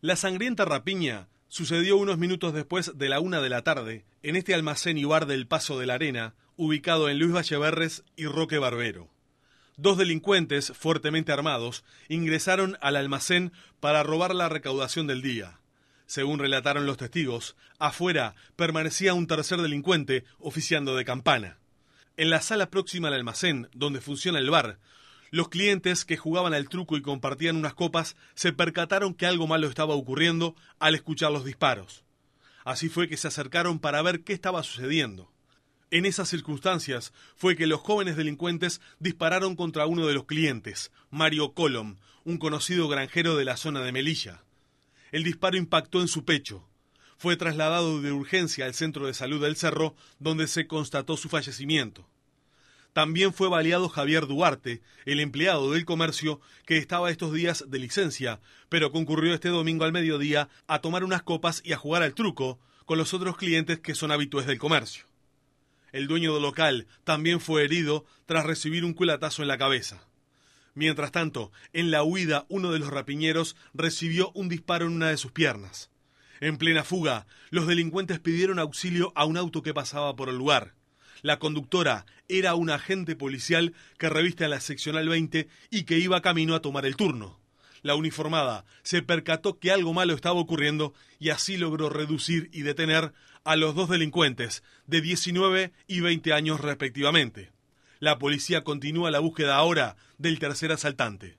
La sangrienta rapiña sucedió unos minutos después de la una de la tarde, en este almacén y bar del Paso de la Arena, ubicado en Luis Valleverres y Roque Barbero. Dos delincuentes, fuertemente armados, ingresaron al almacén para robar la recaudación del día. Según relataron los testigos, afuera permanecía un tercer delincuente oficiando de campana. En la sala próxima al almacén, donde funciona el bar, los clientes que jugaban al truco y compartían unas copas se percataron que algo malo estaba ocurriendo al escuchar los disparos. Así fue que se acercaron para ver qué estaba sucediendo. En esas circunstancias fue que los jóvenes delincuentes dispararon contra uno de los clientes, Mario Colom, un conocido granjero de la zona de Melilla. El disparo impactó en su pecho. Fue trasladado de urgencia al centro de salud del cerro, donde se constató su fallecimiento. También fue baleado Javier Duarte, el empleado del comercio que estaba estos días de licencia, pero concurrió este domingo al mediodía a tomar unas copas y a jugar al truco con los otros clientes que son habitués del comercio. El dueño del local también fue herido tras recibir un culatazo en la cabeza. Mientras tanto, en la huida, uno de los rapiñeros recibió un disparo en una de sus piernas. En plena fuga, los delincuentes pidieron auxilio a un auto que pasaba por el lugar. La conductora era un agente policial que reviste a la seccional 20 y que iba camino a tomar el turno. La uniformada se percató que algo malo estaba ocurriendo y así logró reducir y detener a los dos delincuentes de 19 y 20 años respectivamente. La policía continúa la búsqueda ahora del tercer asaltante.